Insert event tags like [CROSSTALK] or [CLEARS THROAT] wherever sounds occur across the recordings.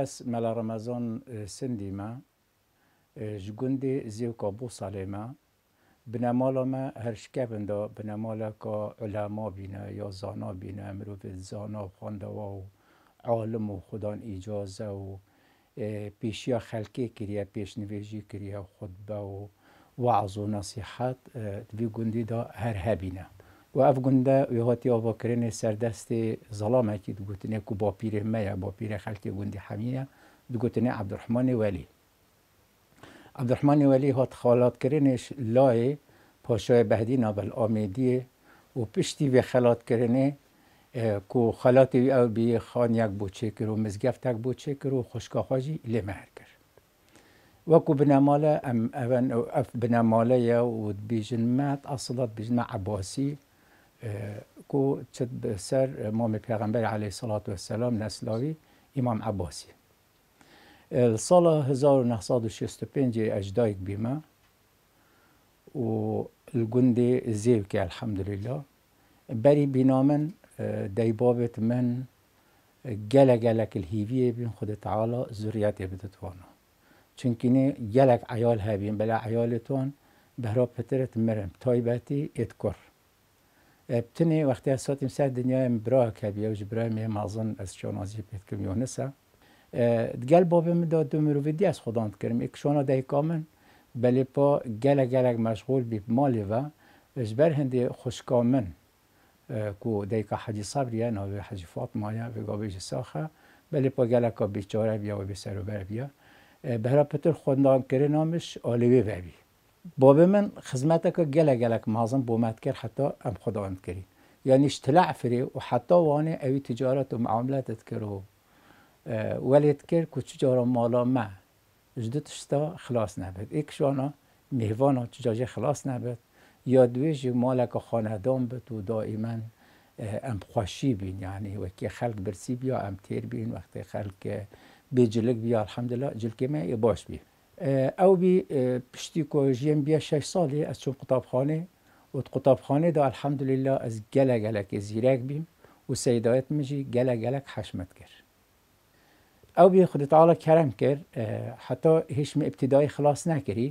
ez mela Remezan eh, sindî eh, me ji gundê zêwka bû salê me binemala me herşkevin de binemaleka ulema bîne ya zana bîne mirovê zana xwendewa û alim û xudan îcaze û eh, pêşiya xelkê kiriye pêşnivêjî kiriye xutbe û weaz û nesîhet vî gundî de her hebîne. و اف گنده وی هاتی آوا سر دست ظلام هکی دو گوتنه که با پیر همه با پیر خلکی گنده حمیه دو گوتنه عبدالرحمن ولی عبدالرحمن ولی هات خالات کرنش لای پاشای بهدی نابل آمیدیه و پشتی به خالات کرنه اه، کو خالات وی او بی خان یک بوچه کرو مزگفت یک بوچه کرو خوشکاخاجی لمهر کرد کو بنمالة أم أفن یا بنمالة ودبيجن مات اصلات بجن عباسی كو چد سر امام پیغمبر علیه صلات و السلام نسلاوی امام عباسی سال 1965 اجدايك بیما و الجندي زيوك الحمد لله بري بنامن ديبابت من جلا جلك الهيفية بين خد تعالى زريات بدتوانا چونكني جلك عيال هابين بلا عيالتون بهرا بترت مرم تايبتي اتكر بتني وقتی صوت مسیح دنيا برای که بیا وجه برای می مازن از چون اه، از پیت کم یونسا دگل باب مداد دو مرو ودی از خدان کردم یک شونا ده کامن بلي پا گله گله مشغول بی مالی و اجبر خوش خوشکامن كو اه، ديكا حجي صبریه نو حجي فاطمه يا في گابیش ساخه بلي پا گله کا بیچاره بیا و بی سر اه، بهرا پتر خدان کردن نامش آلوی بی باب من که گله مازم مازن بومت کرد حتی ام خداوند کری یعنی اشتلاع فری و حتی وانه اوی تجارت و معاملتت کرد و ولید کرد که چجارا مالا ما تا خلاص نبید ایک شانا میهوانا چجاجه خلاص نبید یا دویش مالک خاندان بود و دائما ام خوشی بین یعنی وکی خلق برسی بیا ام تیر بین وقتی خلق بجلک بیا الحمدلله جلک ما باش بین ئەو بی پشتی کۆژیم بیە 6 ساڵی ئەس چون قوتابخانێ وت قوتابخانێ دا الحەمدلله ئەس گەلە گەلەکی زیرەک بیم و سەدایەت مژی گەلە گەلک حەشمت کرد. ئەو بی خودتاالە کەرم کرد حتا هیچم ابتدای خلاص نەکردی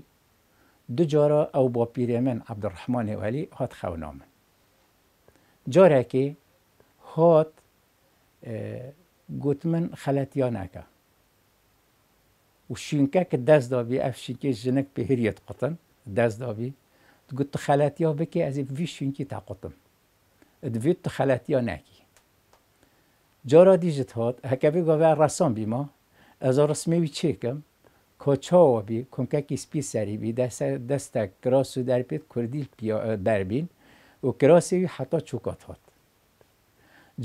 دو جارە ئەو بۆ پیرێ من عبدڕحمانی وەلی هات خەونا من. جارێکی هات گوتمن خەلەتیانەکە. وشینکەکە دەستدابی ئەف شیکێ ژنک پێهریت قوتن دەستدابی گوت خلاتیا بکێ از وی شینکی تا قوتم تو خلاتیا نکی جارا دیجت هات هەکەبی گاوێ ڕسان بیما ئەزا ڕسمێوی چێکم و بی سری سپی دست دست کراس و دەرپێت کوردی دربین، و کراسێوی حتا چوکات هات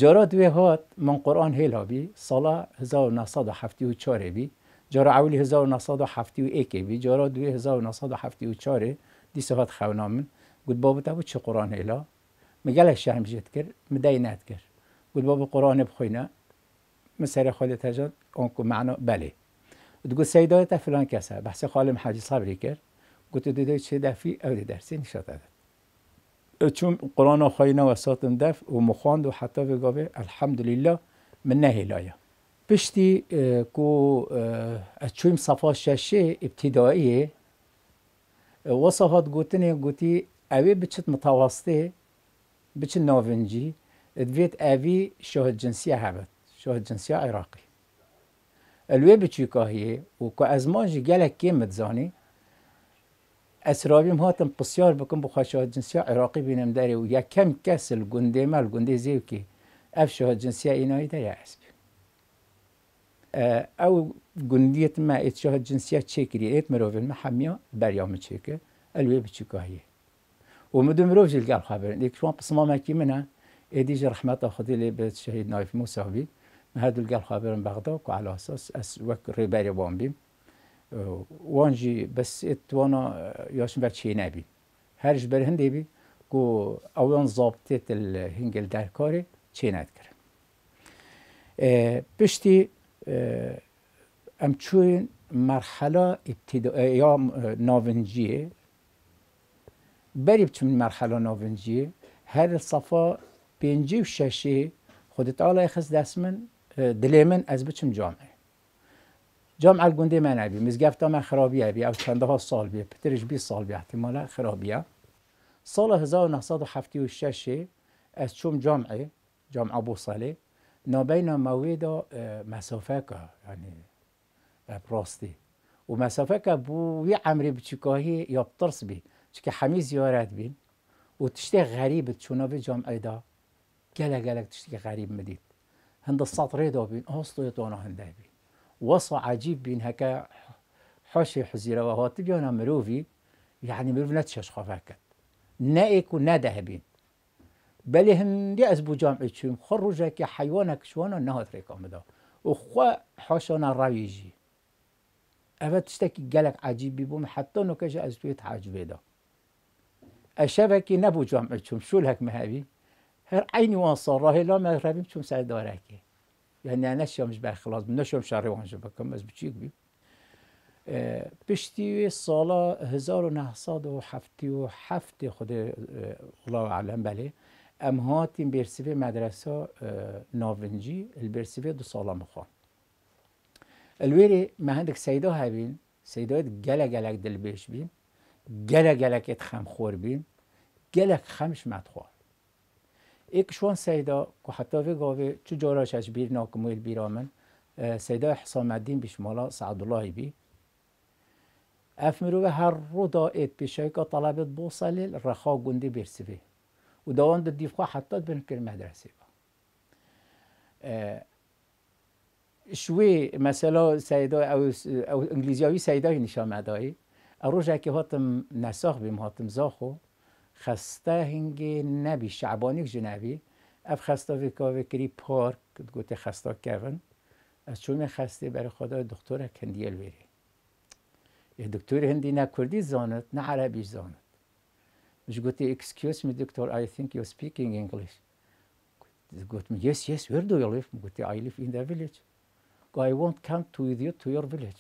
جارا دوی هات من قورآن هێلابی ساڵە 1974 بی جارا اولی 1971 وی جارا 1974 دی صفات خونامن گود بابا تا چه قرآن هلا مگل شرم جد کر مدینت کر گود بابا قرآن بخوینه مسر خود تجاد اونکو معنا بله تقول سيدة فلان کسا بحث خالم حاجي صبری کرد قلت دو دو چه دفی او دی نشات چون قرآن خاينا وساتن دف و وحتى بقابه الحمد لله من نهي لايه پشتی اه، کو اچویم اه، صفا ششه ابتدایی اه، وصفات گوتنه گوتی اوی بچت متوسطه بچت ناوینجی دویت اوی شهد جنسیه هبت شهد جنسیه عراقی الوی بچی کاهیه و که از مانجی گلک که متزانی اسرابیم هاتم بسیار بکن بخوا شهد جنسیه عراقی بینم داره و یا کم کس الگنده ما الگنده زیو که اف شهد جنسیه اینایی داره اسبی آه، او گندیت ما اتشاه جنسیت چکری ایت ئێتشەها جنسیات چێکری ئێت مرۆڤن مە حەمیە بەریامە چێکە ئەلوێ بچووکایە ومدو مرۆڤ لەگەڵ خابرن ئێکشوان قسمامەکی منە ئێدیژە رحمت خودی لی بێت شهید نایف موساوی هاد لەگەڵ خابرن بەغدا و على ئاساس وک ری بری وان بیم وانجی بەس آه، ئێتوانە یاشم بە چێ نەبی هەرش بەر هەندێبی گو ئەوان زابتێت هنگل دەرکارێ چێ نەتکردن آه، پشتی امچون مرحله ابتدا یا ناونجیه بریم چون مرحله ناونجیه هر صفا پنجی و ششی خودت آلا دست من دلی از بچم جامعه جامعه گنده من ابی مزگفتا من خرابی ابی او چنده ها سال بیه پترش بی سال بیه احتمالا خرابیه سال 1976 از چون جامعه جامعه ابو صالح ما بين مويدا اه، مسافه اه، كا يعني براستي ومسافه كا بو وي عمري بتشكاهي يا بترس بي چكي حمي زيارات بين وتشتي غريب تشونا في جام ايدا قالا قالا تشتي غريب مديت هند السطري دو بين هوستو يتونا هندا بين وصا عجيب بين هكا حوشي حزيرة وهو تبيونا مروفي يعني مروف نتشش خفاكت نائك ونا بلی هندی از بجام چیم خور روزه که حیوانک شوانا نهات ریکام دا و خوا حاشانا رویجی اوه که گلک عجیبی بوم حتی نکش از توی تحجبه دا اشبه که نبو جامعه چوم شول هک مهوی هر عینی وان صراحه لا مغربیم چون سر داره که یعنی انا شامش به خلاص نشم شاری وانجا بکم از بچی گوی پشتی سالا 1977 خود الله علم بله ام هاتیم برسیوه مدرسه ناونجی البرسیوه دو ساله مخوان. الویری مهندک سیدا هبین سیدایت گله گلک دل بیش بین گله گلک ات خم خور بین گلک خمش مدخواه ایک شوان سیدا که حتی وی گاوی چو جاراشش بیر ناکمویل بیرامن سیدا حسام الدین سعدالله بی اف مروه هر رو دایت بشای که طلبت بوصلیل رخا گنده برسیوه ودوان ضد یبقی حطات بنفکر مدرسه آه شوی مثلا سيدا او او انجليزياوي سيداي نشان مداي اروجا كي هاتم نساخ بیم هاتم زاخو خسته هنگی نبی شعبانی جنبی اف خسته وکاوه کری پارک گوته خسته کون از چون خسته برای خدا دکتر هندیل بری دکتر هندی نه کردی زانت نه عربی زانت مش قلت لي اكسكيوز مي دكتور اي ثينك يو سبيكينج انجلش قلت لي يس يس وير دو يو ليف قلت لي اي ليف ان ذا فيليج اي وونت كام تو وذ يو تو يور فيليج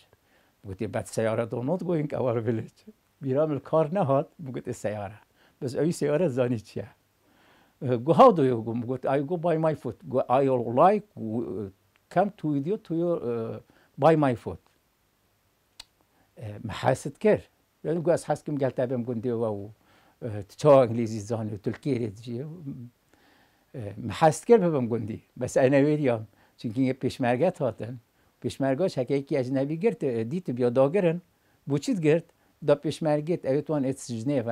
قلت لي بعد سياره دو نوت جوينج اور فيليج بيرام الكار نهاد قلت السياره بس اي سياره زانيت فيها go how do you go? Good, I go by my foot. Go, I like uh, come to with you to your uh, by my foot. ما حاسد كير لأنه قاس حاسكم قال تابع مقول دي واو تشو انجلیزی زون وترکی ریدجی محست محسکر بهم گندی بس انا ویدیام پیش پیشمرگت هاتن پیشمرگاش کی از نبی گرت دیت بیا داگرن بوچید گرت دا پیشمرگت اوتوان ات سجنه و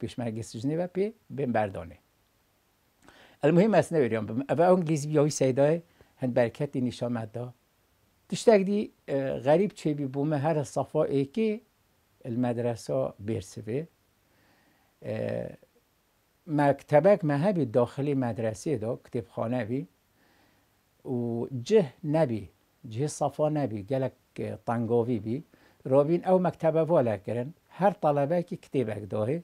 پیشمرگ سجنه و پی بردانه المهم اس نویریم و انگلیز بیاوی سیدای هند برکت نشامت دا تشتک دی غریب چه بی هر صفا ای که المدرسه برسوه مکتبک مهبی داخلی مدرسه دا کتبخانه بی و جه نبی جه صفا نبی گلک طنگاوی بی رابین او مکتبه والا کرن هر طلبه که کتبک داهی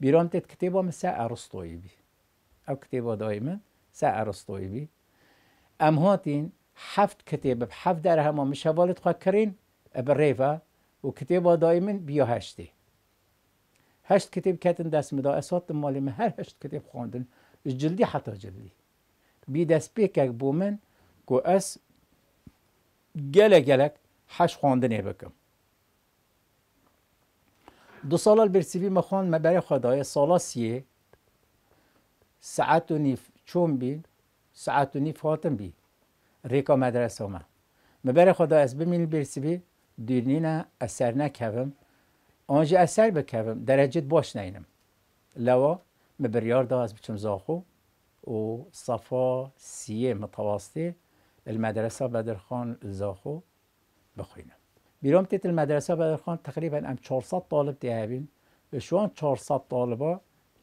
بیرام تید کتبا مسا ارسطوی بی او کتبا دایما سا ارسطوی بی ام هاتین حفت کتبه هفت در همه مشوالت خواه کرین بریفه و کتبا دایما بیا هشتی هشت کتاب کتن دست داد، اسات من هر هشت کتاب خواندن جلدی حتی جلدی بی دست پی که بومن گو اس گله گلک هشت ای بکم دو سال برسیبی مخوان مبری خدای سالا سیه ساعت و نیف چون بی، ساعت و نیف خاتم بی ریکا مدرسه ما برای خدا از بمیل برسیبی دیرنینا اثر نکوم آنجا اثر بکوم درجه باش نینم لوا مبریار دا از بچم زاخو و صفا سیه متواسطه مدرسه بدرخان زاخو بخوینم بیرام تیت المدرسه بدرخان تقریبا ام 400 طالب دیابین و شوان 400 طالبا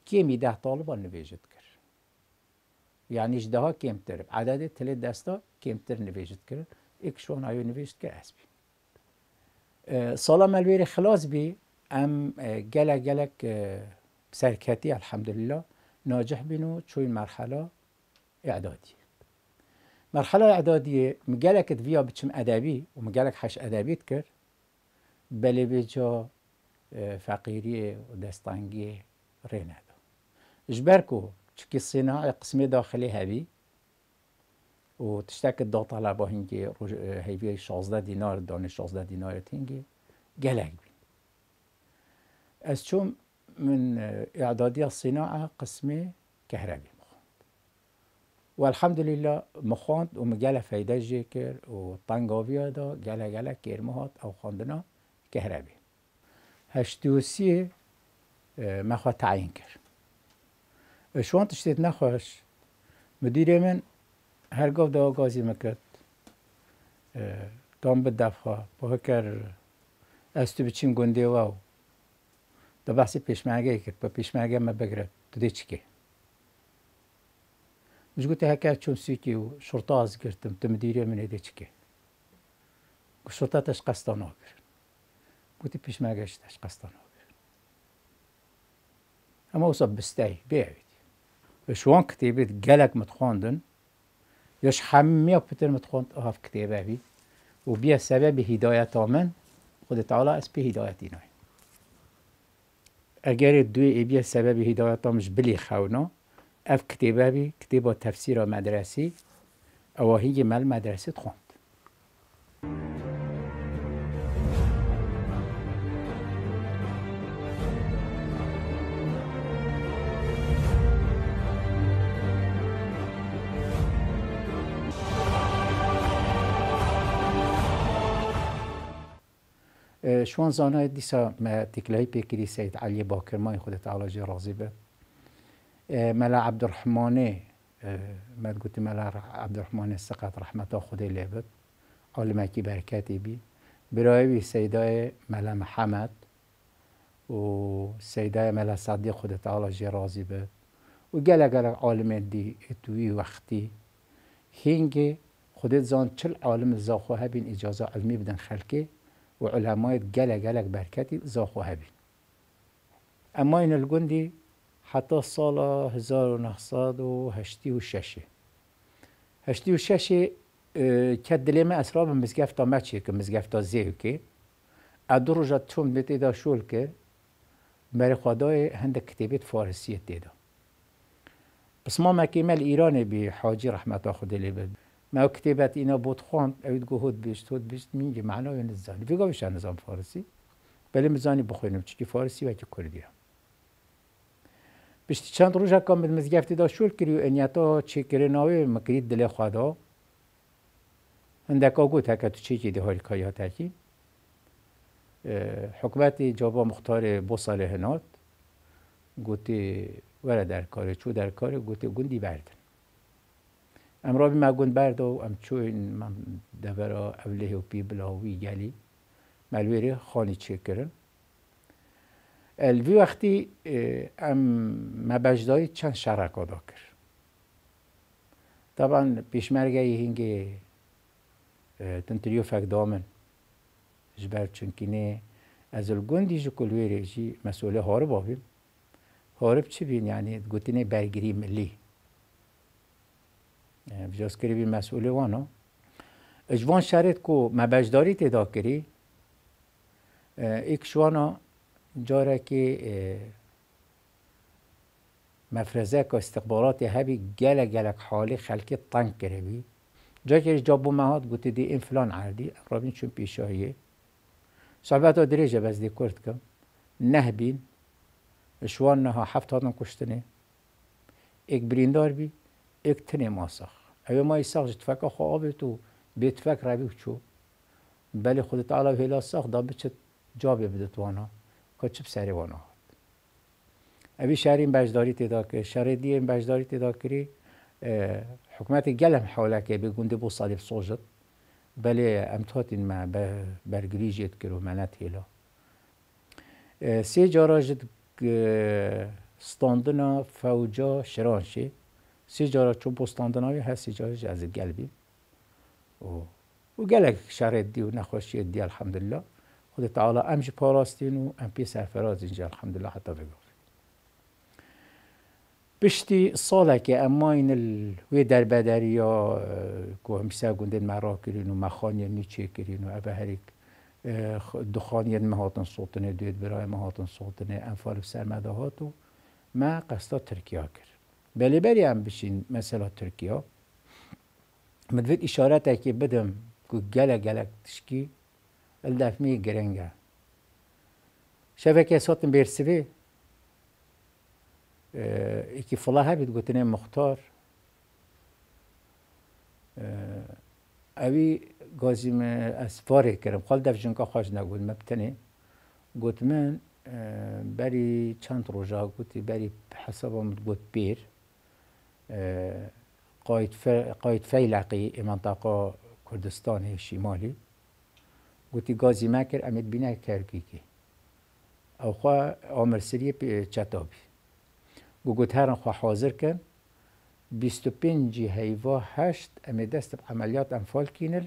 کمی ده طالبا نویجد کرد یعنی جده ها کمتر عدد تلی دستا کمتر نویجد کرد ایک شوان آیو نویجد کرد از سالا خلاص بی ام گلک آه، گلک آه، سرکتی الحمدلله ناجح بینو چوی مرحله اعدادی مرحله اعدادی مگلکت ویا بچم ادبی و مگلک حش ادبیت کرد بله بجا آه، فقیری و دستانگی رینه چکی تشكي قسم داخلی هبی و وتشتاك دو طلبة هنجي هيفي شازده دينار دوني شازده دينار تنجي قلق أستوم من إعدادية الصناعة قسمي كهربي والحمد لله مخوند ومجالة فايدة جيكر جکر و جالة جالة كير مهات او خوندنا كهربي هشتوسي و سی اه، مخوا تعیین اه، شوان تشتيت نخوش مدیر من هر گاو دا آگازی مكت اه، دام به بوهكر استو هکر از واو دا بحث پیشمرگه کرد با پیشمرگه ما بگره تو دی چی که مش گوتی هکر چون سیکیو و شرطه از گرتم تو مدیری من دی چی که شرطه تش قصدانا کرد گوتی ایش تش قصدانا کرد اما اوسا بستهی بیاوید شوان كتيبة جالك متخوندن يش حمية پتر متخوند أهف كتيبة بي وبيا سبب هدایت تامن خود تعالی اس بی هدایت نوی اگر دوی ای ایبیه سبب هدایت مش بلی خونا اف کتیبه بی کتیبه تفسیر و مدرسی اواهی مل مدرسی خوند شوان زانه دیسا تکلای پیکری سید علی خود تعالی علاج راضی به ملا عبدالرحمانه مد گوتی ملا عبدالرحمانه سقط رحمتا خودی عالم عالمکی برکتی بی برای بی سیدای ملا محمد و سیدای ملا خود تعالی علاج راضی به و گله گله عالم دی توی وقتی هنگ خودت زان چل عالم زاخو هبین اجازه علمی بدن خلکه وعلماء گلگ گلگ برکتی زاخو هبین اما این حتى حتی سال 1986 86 اه، که دلیمه اسراب مزگفتا مچه که مزگفتا زیو که ادو روژا توم بیتی دا شول که مری خدای هند کتیبت فارسیت دیدا بس ما مکیمه ایران بی حاجی رحمت خود لیبه ما کتابت اینا بود خواند اوید گوهد بیشت هد بیشت میگه معنای نزانی بگو بشه نظام فارسی بله مزانی بخوینم چی فارسی و چی کردی هم بشتی چند روز به مزگفتی دا شول کری و انیتا چی کری ناوی مکرید دل خدا هندکا گوت هکا تو چی که هاری کایی ها تکی حکمت جابا مختار بو ساله هنات گوتی وره در کاری چو در کاری گوتی گندی بردن رابی مگون برد و ام من دبرا اوله و بلاوی گلی، گلی خانی چه تشکرن الوی وقتی ام مبجدای چند شرک داکر. کرد طبعا پیشمرگه هنگی تنتریو فک دامن جبر نه از الگوندی جو کلوی رجی مسئوله هارب آبیم هارب چی بین یعنی گوتینه برگری ملی کری بی مسئولی وانا اجوان شرط کو مبجداری تیدا کری ایک شوانا جاره که مفرزه که استقبالات هبی گل گلک حالی خلکی تنگ کره بی جا که بو مهاد گوتی دی این فلان عردی رابین چون پیشاهیه صحبت ها دریجه بس دی کرد کم نه بین شوان نها هفت هاتن کشتنه ایک بریندار بی اکتنی ماسخ او ما یسخ تو به بیتفک رویو چو بل خود و فی لاسخ دا بچت جا بدت وانا کچب سری وانا اوی این بجداری تیدا که شهر این بجداری تیدا کری حکمت گلم حوله که به گنده بو صلیب سوجد بله امتحاتین ما برگری جید کرو منت هیلا سه جاراجد ستاندنا فوجا شرانشی سیجارا چون بستاندن های هست سیجارا از گلبی او او گلک شرط دی و نخوشی دی الحمدلله تعالا تعالی امش پاراستین و ام سرفراز اینجا الحمدلله حتی بگفت بشتی ساله که اما این الوی در بدری یا که همیسه گوندین مرا کردین و مخانی یعنی یا نیچه کرین و ابه هریک دخان یا یعنی مهاتن سلطنه دوید برای مهاتن سلطنه انفال سرمده هاتو من قصد کرد بلیبری بله هم بشین مثلا ترکیه مدوید اشارت که بدم که گلک گلک تشکی می گرنگه شبکه صوت بیرسبی فلا ها بید گوتنه مختار اوی مختار از فاره اسفاری کرم خال دف جنگا خواهش نگود مبتنه گوتمن من بری چند روجا گوتی بری حسابم گوت بیر قاید فیلقی منطقه کردستان شمالی گوتی گازی مکر امید بینه که او خواه آمر سریه چطابی گو گوت خواه حاضر کن بیست و پنجی هیوا هشت امید دست عملیات انفال کینل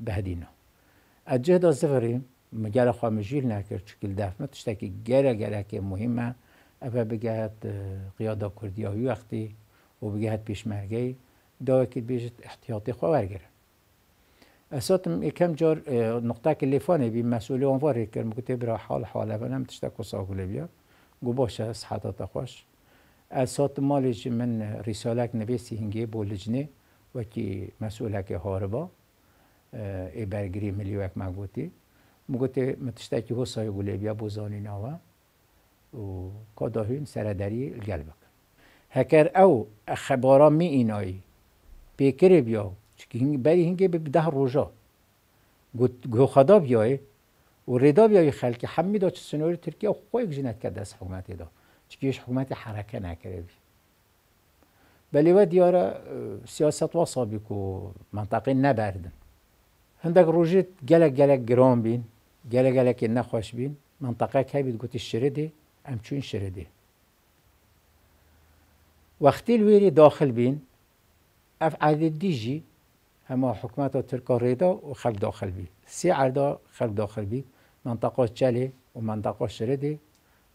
بهدینو اجه دا زغریم مگر خواه مجیل نکر چکل دفمه تشتکی گره گره که مهمه او بگه قیاده کردی وقتی و بگه پیش مرگی دا که بیشت احتیاطی خواه گره اساتم یکم جار نقطه که لیفانه بی مسئولی آنواره کرد مکتب را حال حاله بنام تشتک و ساگوله بیا گو باشه از حدات خوش اسات مالج من رساله نویسی هنگی بولجنه و که مسئولک هاربا ای برگری ملیوک مگوتی مگوتی متشتکی هو سایگوله بیا بوزانی ناوه و کاداهین سردری الگلبه هکر او خبارا می اینایی پیکر بیا چکی بری هنگه به ده روزا گو خدا بیای و ردا بیای خلکی می دا چه سنوری ترکیه خویق جنت کرده از حکومت دا چکیش حکومت حرکه نکره بی بلی و دیاره سیاست واسا بی که منطقه نبردن هندک روژه گلک گلک گرام بین گلک گلک نخوش بین منطقه که بید گوتی شرده همچون شرده وقتی الویری داخل بین اف عدد دیجی همه حکمت ترکا ریدا و خلق داخل بی سی عردا خلق داخل بی منطقه چلی و منطقه شردی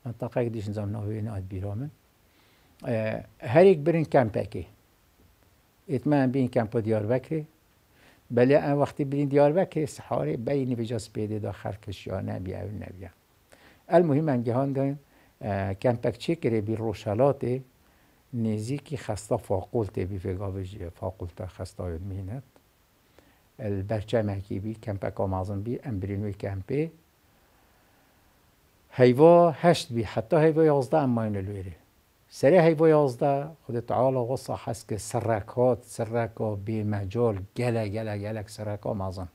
منطقه دیش نظام نهوی ناد بیرامن اه، هر یک برین کمپ کمپکی اتمام بین کمپ دیار بکری بله این وقتی برین دیار بکری سحاره بینی بجاس پیده دا خلقش یا نبی او نبی المهم انگهان دارن اه، کمپک چه کری بی روشالاته نزیکی خسته فاقولت بی فگاوش فاقولت خسته مینت البرچه بی، کمپه کامازن بی امبرینوی کمپه هیوا هشت بی حتی هیوا یازده اما این الویره سری هیوا یازده خود تعالی غصه هست که سرکات سرکا بی مجال گله گله گلک سرکا مازن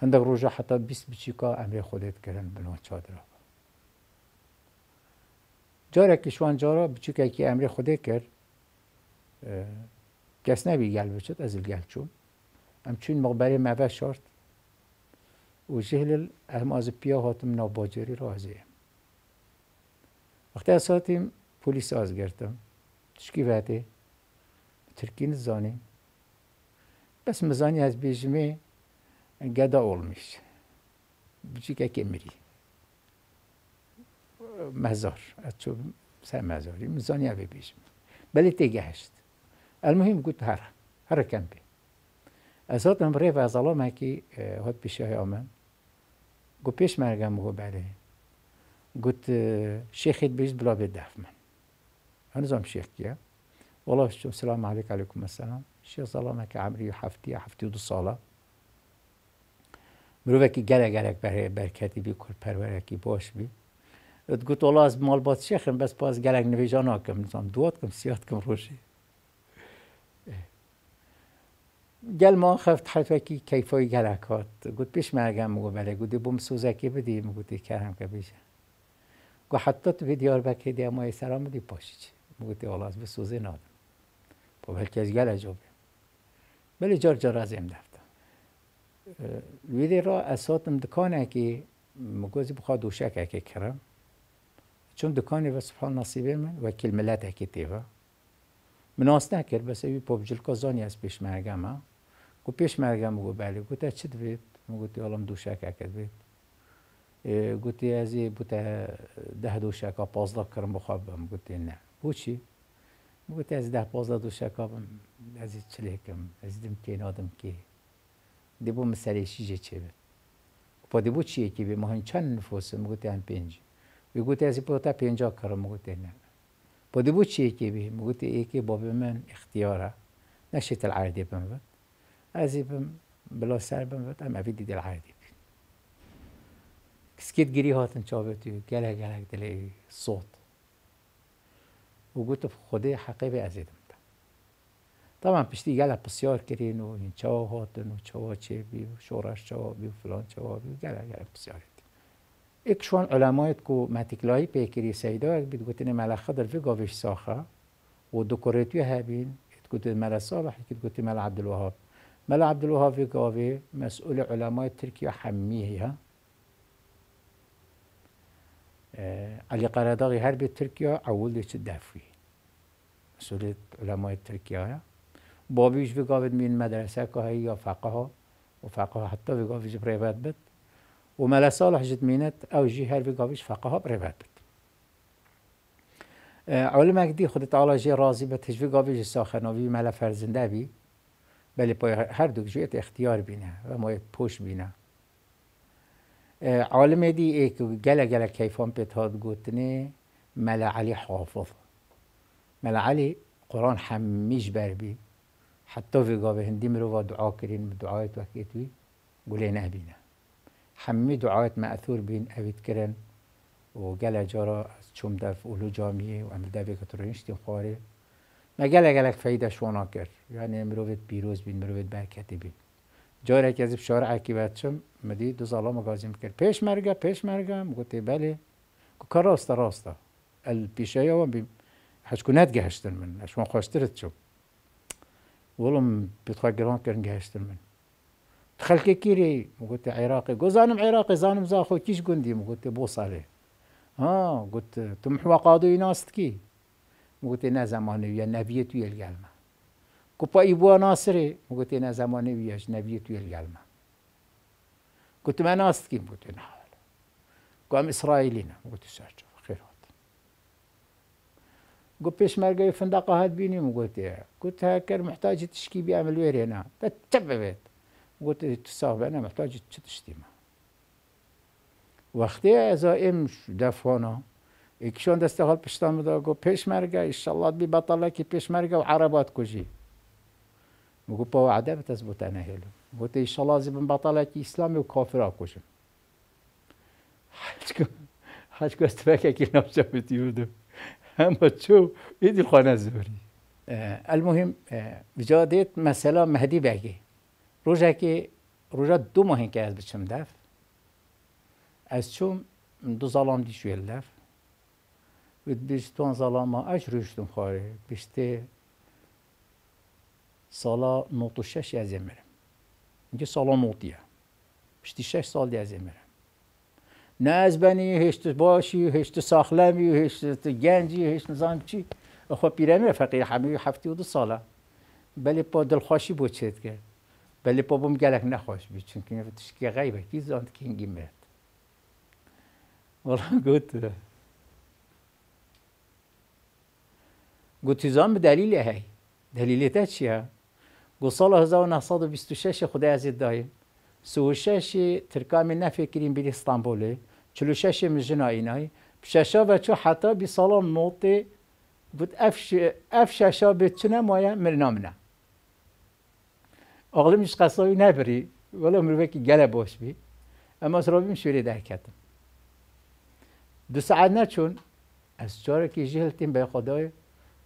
هندگ روژه حتی بیست بچیکا امری خودت کردن بنو چادره جارا وانجارە کی امری خودی کرد کس نبی گل بچد این گل چون ام چون مقبره مەبە شارت و جهل ئەم از پیا هاتم وقتی از ساتیم پولیس پلیس گردم تشکی بەێ ترکی زانی بس مزانی گدا میشه، میشه بچیک که مری مزار از تو سر مزاری زنی اوی بیش بله دیگه هشت المهم گوت هر هر کم بی از هاتم ریف از الله مکی هات پیش های آمن گو پیش مرگم بگو بله گوت شیخیت بیش بلا به دف من هنوزم شیخ کیه والله سلام علیک علیکم السلام شیخ که عمری حفتی و دو ساله که گره گره برکتی بی کل پرورکی باش بی ات گوت اولا از مال باد شیخم بس پاس گلک نویجا ناکم نزام دوات کم سیاد کم روشی گل ما خفت حتی کی کیفای گلک هات پیش مرگم مگو بله گودی بوم سوزکی بدی مگو دی کرم که بیشه گو حتی تو به دیار بکی دی اما سرام بدی پاشی چی مگو دی اولا از به سوزه نادم با بلکه از گل اجابه بله جار جار از ام دفتم ویدی را اساتم دکانه که مگوزی بخواد دوشک اکی کرم چون دکانی و سبحان نصیبه من وکیل ملت هکی و من آس نکرد بس اوی پاپ جلکا زانی از پیش مرگم گو پیش مرگم گو بله تا چی دوید؟ من گوتی دو دوشک اکد بید تا ازی بوته ده ها پازده کرم بخواب بم تا نه بو چی؟ تا از ده پازده ها بم ازی چلی کم ازی دم که نادم که دیبو مسئله شیجه چه بید پا بو چیه که بی مهم چند گو تا هم پینجی تی ازی پروتا پینجا مگو تی نه پدی بود چیه که بی مگو ای که باب من اختیاره نشیت العادی بم بود ازی بم بلا سر بم بود اما فیدی دل عادی بی کسکیت گری هاتن چابتیو گله گله دل صوت و گوت خدا حقیبه ازیدم طبعا پشتی گله پسیار کرین و این هاتن و چوا چه بی و شورش چوا بی و فلان چاو بی و گله گله اکشون علمایت کو متکلای پیکری سیدا بیت گوتن ملا خضر فی گاوش ساخه و دکورتیو هابین گوت ملا صالح گوت ملا عبد الوهاب ملا عبد الوهاب في قافي مسؤول علماء تركيا علی علي هر هرب ترکیه اول ليش دافي مسؤول علماء تركيا بابيش في قافي من مدرسة که كهي يا فقه وفقه حتی في قافي بريفات بت ومالا صالح ساڵح ژت مینێت ئەو ژی هەروی گاویش علمك دي خدت على جي رازي بتجفي قابل جي ساخنوي ملا فرزنده بي بلی پای هر دو جویت اختیار بینه و ما پوش بینه آه، عالم دی ای که گله گله کیفان پیت هاد گوتنه حافظ مالا علي قرآن حميش بربي حتى في وی هندي هندی مرو و دعا کرین دعایت همه دعایت معثور بین اوید کرن و گله جارا از چوم دف اولو جامیه و امی به کترو رنشتیم خواره ما گله گله فایده کرد یعنی مروفت بیروز بین مروفت برکتی بین جاره که از بشار عکی بچم مدی دو ظلام کرد پیش مرگم پیش مرگم مگوتی بله که راسته راستا البیشه یا بیم حشکونت گهشتن من اشوان خوشترت شم ولم بتخواه گران کرن گهشتن من خلك كيري قلت عراقي قلت زانم عراقي زانم زاخو كيش قندي قلت بو عليه ها قلت تمحوى قاضي ناس تكي قلت انا ويا نبيت ويا القلمة كوبا ايبوا ناصري قلت انا ويا نبيت ويا القلمة قلت ما ناس تكي قلت انا قام اسرائيلينا قلت ساجو خيرات قلت بيش مرقى فندقة هاد بيني قلت قلت هاكر محتاج تشكي بيعمل ويرينا تتبع بيت قلت صاحبه انا چه داشتیم وقتی ایم دفانا یکیشان دست حال پشتان بدا گو پیش مرگه ایشالله بی بطله که پیش مرگه و عربات کجی مگو پا وعده بتز بوتنه هلو گوته ایشالله زبن بطله که اسلامی و کافرها کشم حج کو استفاده که نابجا بتی دو. اما چو ایدی خانه زوری المهم بجا دیت مسئله مهدی بگی دو roja du از ez biçim از چون دو du zalam dişiyê dev. بیستان زلاما اش روشتم خواهی بیسته سالا نوت و شش از امرم اینکه سالا نوتیه بیستی شش سال دی از نه از بنی هشت باشی هشت ساخلمی هشت گنجی هشت نظام چی خب پیرمه فقیر همه هفته و دو ساله بلی پا دلخواشی بود چید که ولی بابام گلک نخواهش بید که نفتش که غیبه کی زاند که اینگی مرد ولی گوت گوتی زان به دلیل هی دلیل تا ها گو سال 1926 خدا عزیز دایم سو شش ترکامی نفکرین بیر استانبوله چلو شش مجنا اینای ششا و چو حتی بی سالان موتی بود اف ششا به چنه مایا مرنامنه Ağlım قصایی نبری ولی biri. Valla گله باش بی اما از سرابیم شوری ده کردم دو ساعت چون از چاره که جهلتیم به خدای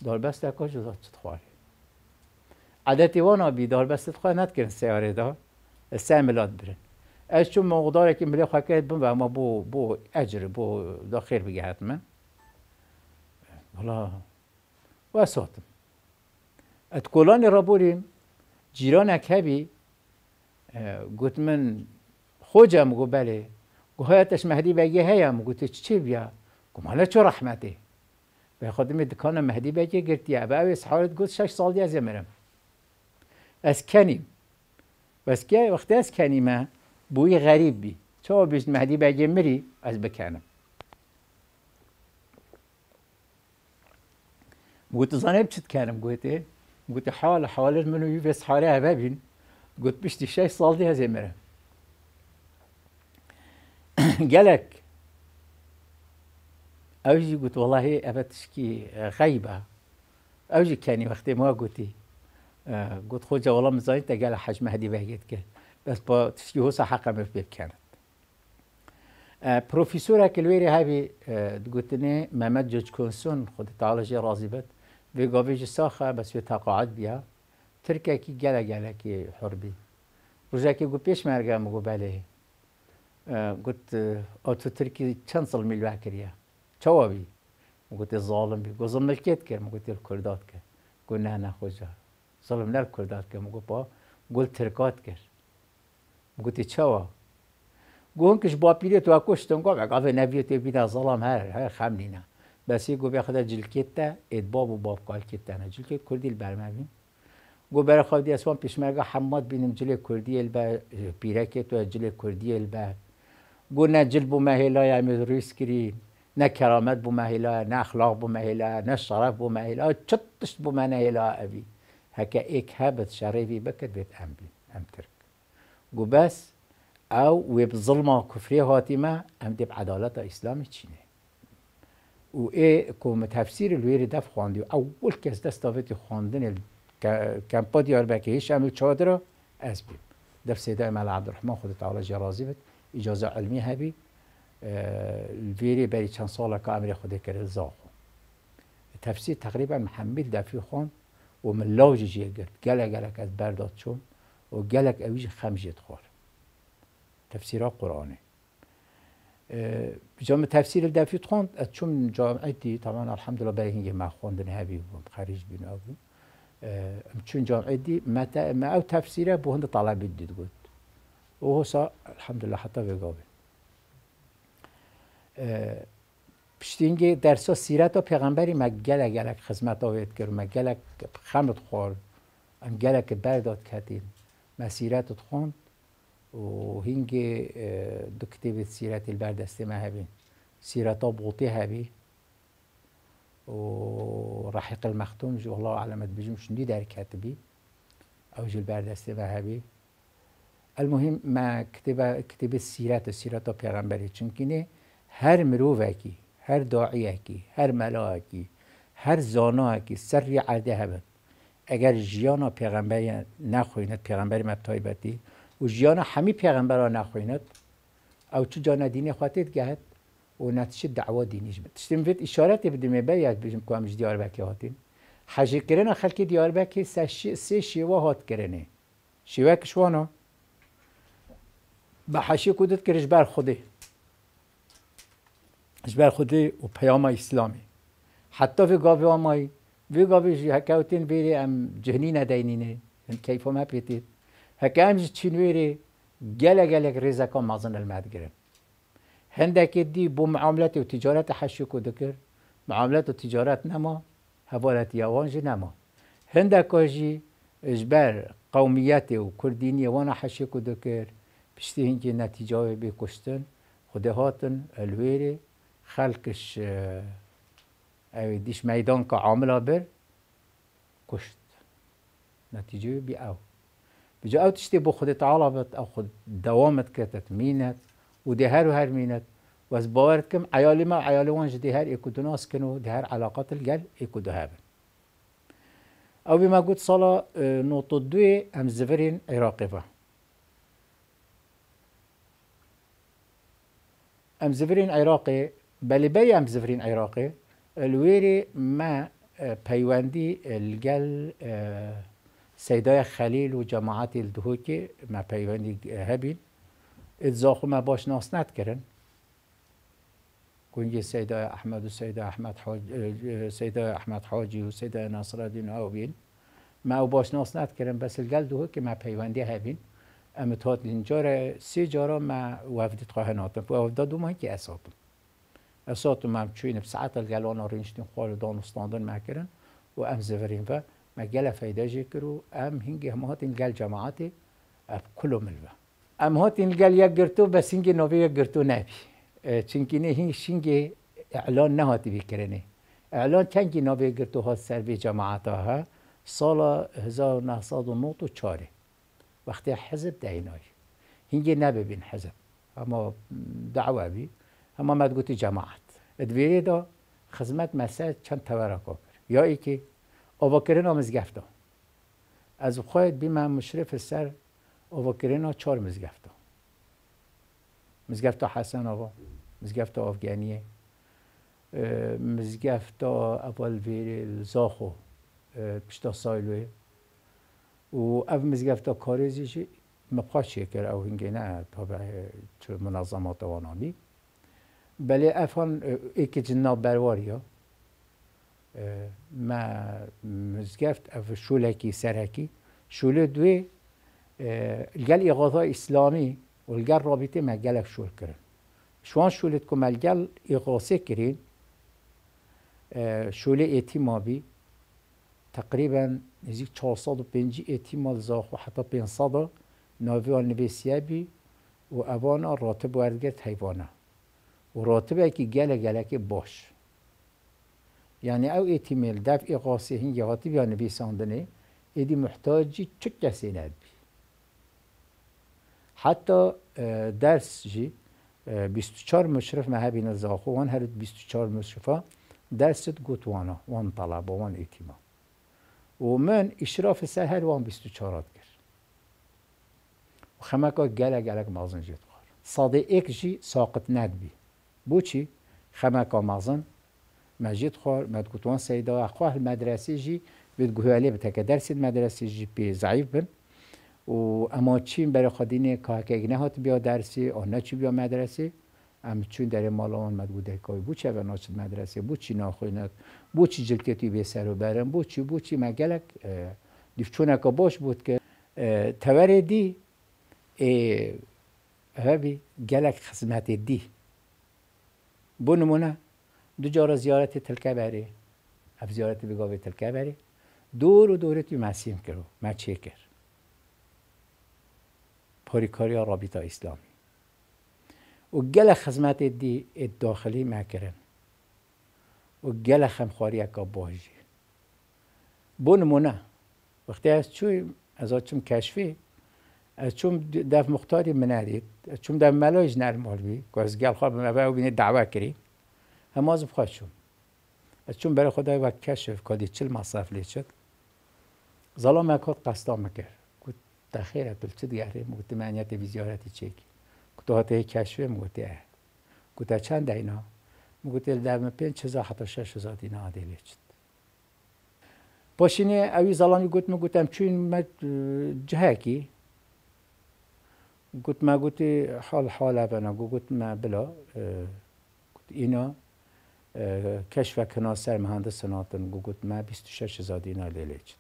داربسته اکا جدا چد خواری عدتی وانا بی داربستت خواه ند کرن سیاره دا سه ملاد برن از چون مقداره که ملی خواه کرد و اما بو, بو اجر بو دا خیر بگهت من والا و ساتم ات را بریم جیران هبی گوت من خوجم گو بله گو مهدی بگه هیم گوت چی بیا گو مالا چو رحمته به خودم دکان مهدی بگی گرتی ابا او اسحارت گوت شش سال دی از مرم از کنیم از که وقتی از کنیمه بوی غریب بی چو بیشت مهدی بگه مری از بکنم گوت زنیم چی کنم گوته قلت حال حالر منو يبس بس حاله قلت بین گوت بشت شای سالدی مره گلک اوجي قلت والله ابى تشكي اه، غيبه اوجي كاني وقت ما قلتي اه، قلت خوجة والله مزاين تا قال حاج مهدي بهيتك بس با تشكي هو حقا ما كانت بروفيسورة كلويري هابي قلت لي محمد جورج كونسون خد تعالى جي راضي به گاویج ساخه بس به تقاعد بیا ترکی کی گله گله کی حربی روزا کی گو پیش مگو گو بله گوت او ترکی چند سال ملوه کریا چوا بی گوت ظالم بی گو ظلم ملکیت کر مگو تیل کردات کر گو نه نه خوزا ظلم نر کردات مگو پا گل ترکات کر مگو تی چوا گو هنکش با پیلی تو ها کشتنگا بگا به نبیو تو بینا ظلم هر خم نینا بسی گو خدا جلکیت ده ادباب و باب کال کیت نه جلکیت کردی البرمبین گو بر خودی اسوان مرگا حماد بینم جلی کردی البا پیرکت و جل کردی البا گو نه جلب و مهلای امید رویس کری نه کرامت بو مهلا نه اخلاق بو مهلا نه شرف بو مهلا چطشت بو ایک ابی هکا بکت هابت شريفي بكت بيت امبي امترك قباس او وبظلمه كفريه هاتمه ام دب عدالته اسلامی چینه. و ای إيه، کوم تفسیر لویر دف خواندی اول کس دست داویتی خواندن کمپا دیار بکه هیچ امل چادر از بیم دف سیده امال عبدالرحمن خود تعالی جرازی بد اجازه علمی بی آه، لویری بری چند سال که خود کرد زاخو تفسیر تقریبا محمد دفی خواند و من لاج جیه گرد گلک گلک از برداد چون و گلک اویج خمجید خور تفسیر قرآنه جامعه تفسیر دفیت خوند از چون جامعه دی طبعا الحمدلله به اینگه ما خوندن هایی بودم خارج بین اوی چون جامعه دی متا ما او تفسیره به هند طلب دید گفت و هو سا الحمدلله حتی به گاوی پشتینگی درسا سیرت و پیغمبری ما گلک گلک خدمت آوید کرد ما گلک خمت خورد ام برداد کردیم ما سیرت خوند هنگی دکتیبت سیرت بي مهبین سيرة بوطيها ورحيق المختوم جو الله أعلم بجمش ندي دار كاتبي أو جو استماها بي المهم ما كتب كتب السيرات السيرة بيغمبري چونكني هر مروفاكي هر داعيكي هر ملاكي هر زاناكي سر عرده هبن اگر جيانا پیغمبری نخویند پیغمبری مبتایبتی و جیان همی پیغمبران نخویند او تو جان دینی خاطید گهد و نتیجه دعوا دینیش بد تشتیم بده اشارت بدیم به یک که کوامش دیار بکی هاتین حجی دیار بکی سه شیوه هات کرنه شیوه کشوانا به حشی کودت کرش بر خوده بر خوده و پیام اسلامی حتی وی گاوی آمای وی گاوی جهکاوتین بیری ام جهنی ندینینه یعنی کیف کیفا مپیتید هەکام چین وێرێ گەلە گەلێک ڕێزەکە مازن ئەلمادگرن هەندێکی دی بۆ معاملەتی و تیجارەتە حەشک و معاملات معاملەت و تیجارەت نەما هەبارەت یاوانژی نەما هەندە کۆژی ژبەر قومیەتی و کوردینی وانە حەشک و دکرد پشتی هینکی نەتیجاوی بێ کوشتن خودێ هاتن ئەلوێرێ خەلکش اه، ئەوێ دیش مەدان بر کوشت نەتیجێ بی او او تشتي بو خودت عالابت او خود دوامت کتت مينت و ده هر و هر مینت و از باور کم عیالی ما عیالی وانج ده هر ایکو دناس کن و هر علاقات الگل ایکو ده هبن او بما قلت صلاة نوتو دوی هم زفرین عراقی با ام زفرين عراقي بلي بي ام زفرين عراقي الويري ما بيواندي الجل أه سیدای خلیل و جماعت الدهو که ما پیوندی هبین اتزاخو ما باش ناس ند کرن کنگی سیدای احمد و سیدای احمد حاجی سیدای احمد حاجی و سیدای ناصر الدین آوین ما او باش ناس ند کرن بس الگل دهو که ما پیوندی هبین اما تا اینجا سی جارا ما وفدت خواه و وفده دو ماه که اساتم اصابم هم چوین بساعت الگلان رینشتین خوال دانستاندن مکرن و ام زورین و مجاله فايده جيكرو ام هنجي هاتين جال جماعاتي اب كلو ملبا ام هاتين جال يجرتو بس هنجي نوبي يجرتو نبي أه، چنكي نه هنجي شنجي اعلان نهاتي بكرني اعلان تنجي نوبي يجرتو هات سر هزار جماعاتها ونوت 1994 وقتی حزب هنجي هنگی بين حزب اما دعوه بی اما مدگوتی جماعت ادویری دا خدمت مسئله چند تورا کافر یا ای که از خواهد بی من مشرف سر آباکرین ها چار مزگەفتە مز حەسەنەوە مزگەفتە ئافگانیە مزگەفتە ئەپل زاخ و پشتا سایلوه و ئەف او کارێزیشی نه کرد به منظمات وانانی بله افان ایک جناب برواری ها ما مزگفت اف شولکی سرکی شوله دوی الگل اغاظه اسلامی و الگل رابطه ما گلک شول کرن شوان شولت کم الگل اغاثه کرین شوله ایتیما تقریباً تقریبا نزدیک 450 ایتیما زاخ و حتی 500 ناویان نویسیه بی و اوانا راتب وردگت حیوانا و راتبه که گله گله که باش یعنی او احتمال دفع قاسه هنگی بیا نویساندنه ایدی محتاجی چک کسی ند بی حتی درس جی 24 مشرف مهبی نزاخو وان هر 24 مشرفا درست گوتوانا وان طلب وان ایتیما و من اشراف سهر وان 24 گر و خمکا گلگ گلگ مازن جید خار صاده ایک جی ساقت ند بی بو چی خمکا مازن مجید خو مد گوتوان سیدا خواه المدرسه جی بید به که درس مدرسه جی پی ضعیف بن و اما چین برای خودین که اگه نه هات بیا درسی آن چی بیا مدرسه ام چون در مالان مد بوده که بو چه و ناشد مدرسه بو چی ناخویند بو چی جلکتی به سر و برم بو چی بو چی مگلک دیفچونک باش بود که ای هبی گلک خدمت دی بو نمونه دو جا زیارت تلکه بری اف زیارت بگاوی تلکه بری دور و دوره توی مسیم کرو مچه کرد پاریکاری رابطه اسلامی و گل خزمت دی داخلی مکرن و گل خمخواری اکا باجی بون نمونه وقتی از چوی از آچم کشفی از چون دف مختاری منه دید از چون دف ملاج نرمال بی که از گل خواب مبه و بینه دعوه کری نماز بخواد چون چون برای خدای و کشف کادی چل مصرف لیچد ظلام اکاد قصدا مکر گفت دخیر اتول چه دیگره مگوت معنیت ویزیارتی چیکی گفت حتی کشفه مگوت اه گفت چند اینا مگوت در پین چزا حتی شش هزار دینا آده لیچد پاشینه اوی ظلامی گفت مگوتم چون مد جهکی گفت ما گفت حال حاله بنا گفت ما بلا گفت اینا کشف کناسر مهندس سناتن گوگوت ما 26 دینار لیلیچ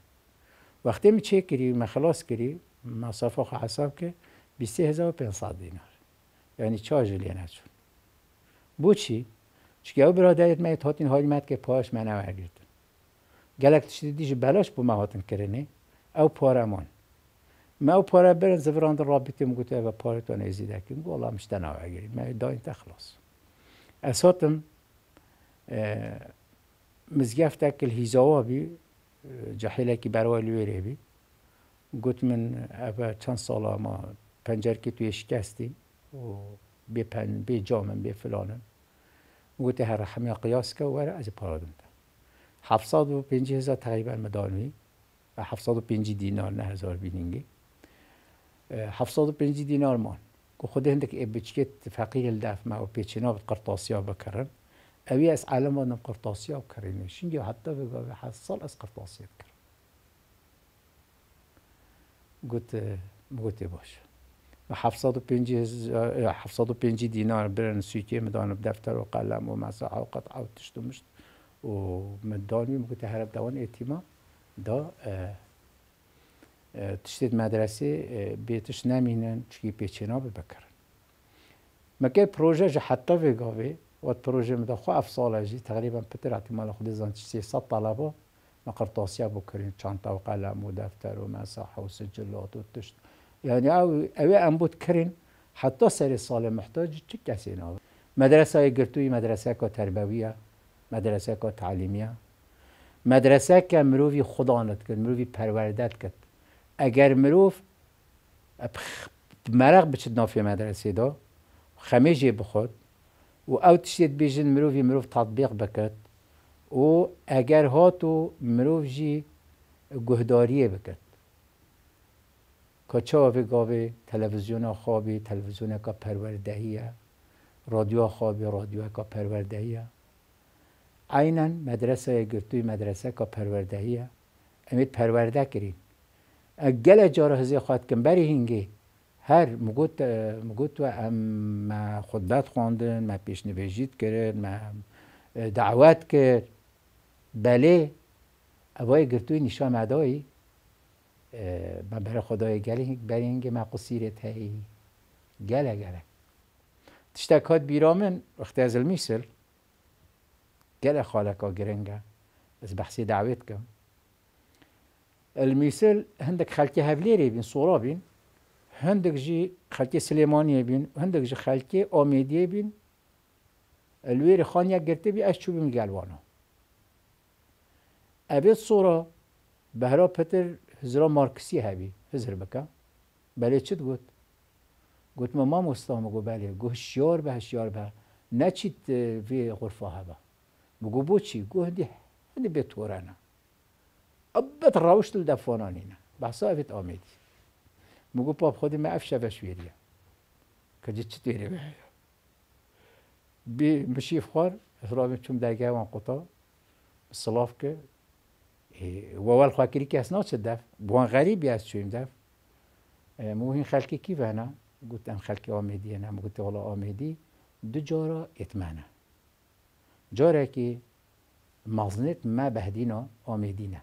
وقتی می چه کری می خلاص کری مصافه خو حساب که 23500 دینار یعنی چاج جلی نشون. بو چی چکی او برادریت من هاتین حالی مد که پاش من او اگرد گلک تشتی دیج بلاش بو ما هاتن کرنه او مان ما او پاره برن در رابطه مگوته و پاره تو نزیده کنگو الله او اگرد ما داین تخلاص اساتم مزگفتک الهیزاوابی جحیلک بروا بی گوت من اوه چند سالا ما پنجر که توی شکستی و بی پن بی جامن بی فلانم گوت هر همه قیاس که وره از پارادون تا هفتصاد و پنجی هزار تقریبا مدانوی و هفتصاد و پنجی دینار نه هزار بینینگی هفتصاد و پنجی دینار مان که خود هندک ای بچکت فقیل الدف ما و قرطاسی ها بکرن أبي أس عالم قرتاسیا قرطاسية کەڕینێ شنجي حتى بگاوێ ح ساڵ ئەس قرتاسیت کرد قلت گوتێ باشە حفصد و پنجی حفصد و پنجی برن سویکیه مدان بدفتر وقلم قلم وقطعة وتشتمشت ومداني قطعه هرب دوان ایتیما دا آه، آه، تشتید مدرسه آه، بیتش نمینن چکی پیچینا ببکرن مکه پروژه جه في وگاوه والبروجي مدا خو اجي تقريبا بتر احتمال خو ديزان تشتي صد طلبه نقر توصيا بكرين شنطة وقلم ودفتر ومساحة وسجلات وتشت يعني او او انبوت كرين حتى سر الصالة محتاج تكاسينا مدرسة قرتوي مدرسة كتربوية مدرسة كتعليمية مدرسه که مروی خدانت کرد مروی پروردت کرد اگر مروف مرق بچه نافی مدرسه دا خمیجه بخود و او تشتید بیجن مروفی مروف تطبیق بکت و اگر هاتو مروف جی گهداریه بکت که چاوه تلویزیون تلویزیون خوابی تەلەڤزیۆنەکە پروردهیه رادیو خوابی رادیۆەکە مدرسه مدرسه گفتوی گرتووی مەدرسەکە پروردهیه امید پرورده کرین جاره هزی خواهد کن بری هنگی هر مگوت مگوت و ام ما خواندن ما پیش نویجید کرد ما دعوت کرد بله اوای گرتوی نشان مدایی ما برای خدای گلی برای ما قصیر تایی گله گله تشتکات بیرامن وقتی از المیسل گله خالکا گرنگه از بحثی دعوت کم هندک عندک خالتی بین، صورا بین هندك جي خالتي سليمانية بين هندك جي خالتي بین، بین الویر خانیا گرته بی اش چوبم گلوانا ابی الصوره بهرا پتر هزرا مارکسی هبی هزر بکا بله چت گوت گوت ما مام استام گو بله گو هشیار به هشیار به نچیت وی غرفه هبا بگو بو چی گو هدی به ابت روشت الدفونانینا بحثا افت آمیدی مگو پاپ خودی ما افشا بیریم کجی چی تویری به بی مشیف خور اثرابیم چون درگه وان قطا صلاف که ووال خاکری که اسناد شد دف بوان غریبی از چویم دف مو این خلکی کی بنا گوت ام خلکی آمیدیه نه گوت اولا آمیدی دو جارا اتمنه جاره که مازنیت ما بهدینا نه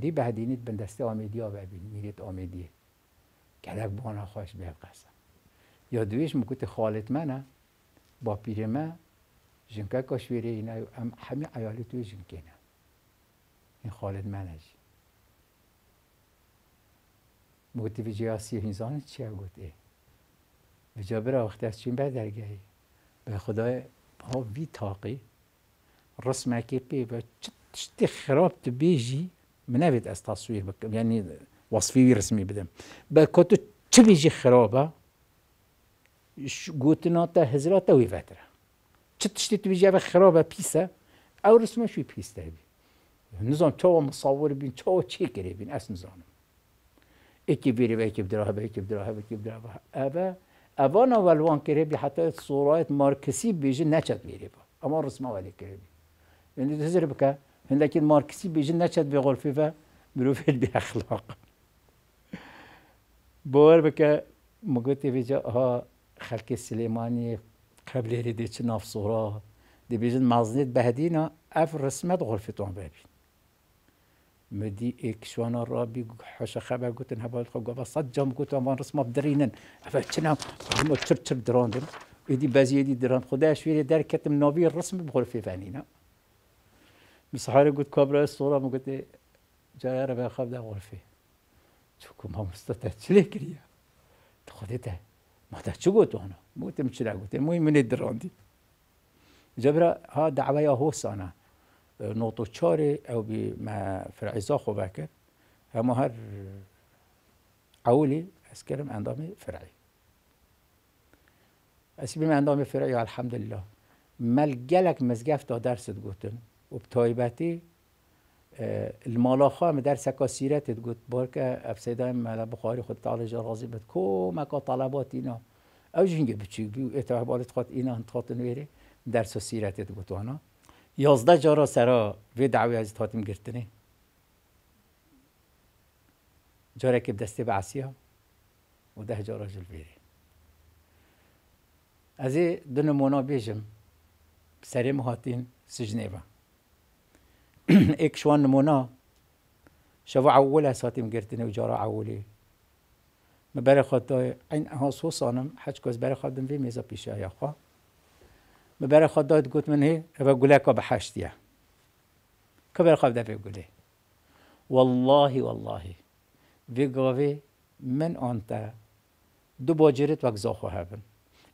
دی به به دست آمیدی ها ببین میرید آمیدیه گلک بانا خواهش به قسم یا دویش مکوت خالت منه با پیر من جنکه اینا همه عیالی توی جنکه نه این خالد منه جی مکوتی به جیاسی این چی چیه گوت ای به جا وقتی از چین بدرگاهی؟ به خدای ها وی تاقی رسمکی پی و چطی خراب تو بیجی من منابێت ئەستا بکنم یعنی وصفی وەصفیوی رسمی بدم بدەم بە بیجی خرابه، خراپە گوتناتە هزراتە وی ڤەترە چ تشتی تویژە خراپە پیسە ئەو پیسته پیسەبی نزان چاوە مساور بین چاوە چی کرێ بین ئەس نزانم اکی بیری اکی بدراها بەکی بدراها اکی بدراها ئەبە ئەوانە وەلوان کرێ بی حتا سوڕایەت مارکسی بیجی نەچەت بیری بە ئەما ڕسمەوەلی کرێبی هزر بکە لكن ماركسي بيجي نشد بغرفة بروفيل بأخلاق بور بك مقوتي بيجا ها خلق سليماني قبل يريد يتشنا في صورة دي بيجي مازنيت بهدينا اف رسمت غرفتهم بابين مدي اكشوان رابي حشا خبر قلت انها بالخو قبا صجم قلت انا رسمة بدرينن افتشنا هم تشر تشر دران دم ايدي بازي ايدي دران خداش فيري داركت منوبي الرسم بغرفة فانينا مسحاري قلت كبر الصورة ما قلت إيه، جاي أنا بأخاف ده غرفي شكو ما مستطعت شليه كريا تخذيته ما ده شو قلت أنا مو تمشي لعقو تي مو يمني دراندي جبرا ها دعوة يا هوس أنا نوتو تشاري أو بي ما فرعزا خو باكر هم هر عولي أسكرم عندامي فرعي أسيبي ما عندامي فرعي الحمد لله ما الجلك مزجاف تو درس تقولتن وبطیبتی المالاخا هم در سکا سیرتت گفت بار که افسیده هم ملب بخاری خود طالب جرازی راضی بد کو طلبات اینا او جنگه بچی بیو اتوه بالت خود اینا انتخاط در سا سیرتت گفت وانا یازده جارا سرا به دعوی از تاتیم گرتنه جارا که بدسته به و ده جارا جل بیره از دو نمونا بیجم سرم هاتین سجنه اکشوان نمونا شوا عوله ساتیم گرتنه و جارا عوله ما برای خود این ها سو سانم حج کز برای خود وی میزا پیش آیا خواه ما برای خود داد گوت من هی و گله که به حشتیه که برای خود دفع گله والله والله وی گاوی من آنتا دو باجرت وقت زاخو هبن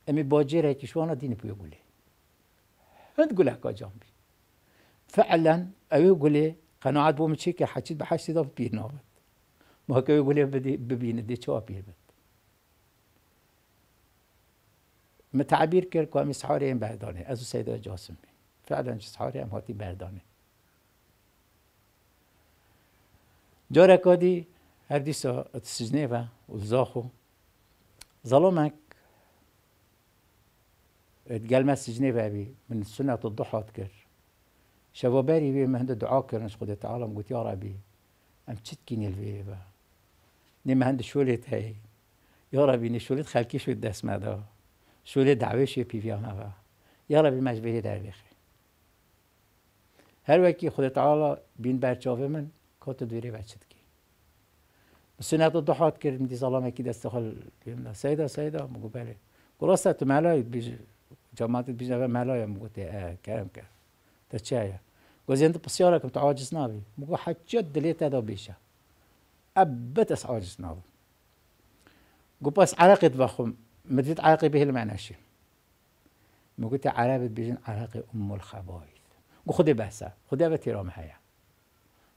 امی باجره کشوانا دین پوی گله هند گله که جان فعلا اوي قولي قناعات بوم تشيكي حكيت بحشتي ضف بيه ما هو هكا يقولي بدي ببين دي تشوا بيه بت متعبير كركو ام سحاري ام بهداني ازو سيدة جاسم فعلا سحاري ام هاتي بهداني جارا كادي هر ديسا تسجنه و وزاخو ظلمك اتقال ما سجنه بابي من سنة الضحى تكر شافو باري بي مهند دعاء كرنس قد تعالى قلت يا ربي ام تشتكين الفي با نما هند شولت هاي يا ربي ني شوليت خالكي شو دست مادا شوليت دعوي شي بي فيا ما يا ربي ما جبيري دار بخي هر وکی خود تعالی بین برچاوه من کات دوری بچت کی سنت دحات کردیم دی سلام کی دست خال بیم سیدا سیدا مگو بله گراسه تو ملای بیج جماعت بیج ملای مگو تی کرم آه، کرد تا چه گۆزێنتە پرسیارەکەم تەواجز ناوی مو حەچێت اللي تادا بيشا ابت بەتەس عاجز قو بس عراقي تبخم مديت عراقي به المعناشي مو قلت عربي بيجن عراقي أم الخبائث بحسا خدي خذي بتيرام هيا